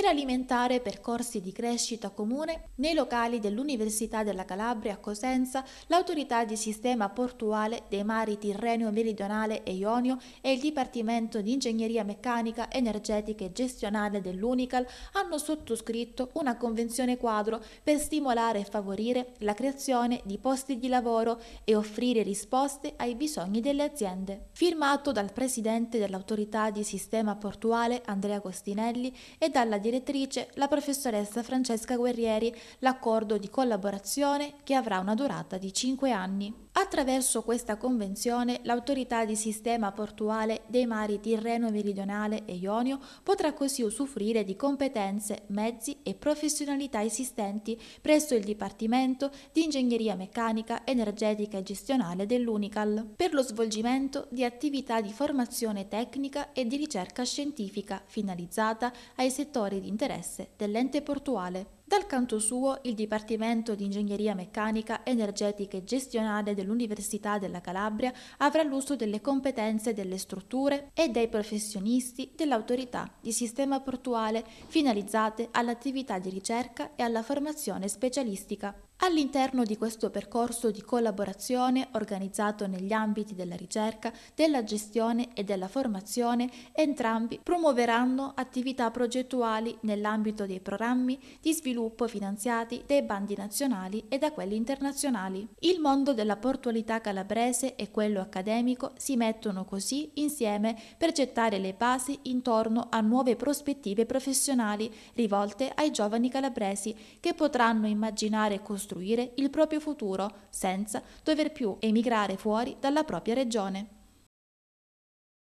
per alimentare percorsi di crescita comune nei locali dell'Università della Calabria a Cosenza, l'autorità di sistema portuale dei mari Tirrenio Meridionale e Ionio e il Dipartimento di Ingegneria Meccanica, Energetica e Gestionale dell'Unical hanno sottoscritto una convenzione quadro per stimolare e favorire la creazione di posti di lavoro e offrire risposte ai bisogni delle aziende. Firmato dal presidente dell'autorità di sistema portuale Andrea Costinelli e dalla direzione direttrice, la professoressa Francesca Guerrieri, l'accordo di collaborazione che avrà una durata di 5 anni. Attraverso questa convenzione l'autorità di sistema portuale dei mari Tirreno meridionale e Ionio potrà così usufruire di competenze, mezzi e professionalità esistenti presso il Dipartimento di Ingegneria Meccanica, Energetica e Gestionale dell'Unical per lo svolgimento di attività di formazione tecnica e di ricerca scientifica finalizzata ai settori di interesse dell'ente portuale. Dal canto suo, il Dipartimento di Ingegneria Meccanica, Energetica e Gestionale dell'Università della Calabria avrà l'uso delle competenze delle strutture e dei professionisti dell'autorità di sistema portuale finalizzate all'attività di ricerca e alla formazione specialistica. All'interno di questo percorso di collaborazione organizzato negli ambiti della ricerca, della gestione e della formazione, entrambi promuoveranno attività progettuali nell'ambito dei programmi di sviluppo finanziati dai bandi nazionali e da quelli internazionali. Il mondo della portualità calabrese e quello accademico si mettono così insieme per gettare le basi intorno a nuove prospettive professionali rivolte ai giovani calabresi che potranno immaginare costruire costruire il proprio futuro senza dover più emigrare fuori dalla propria regione.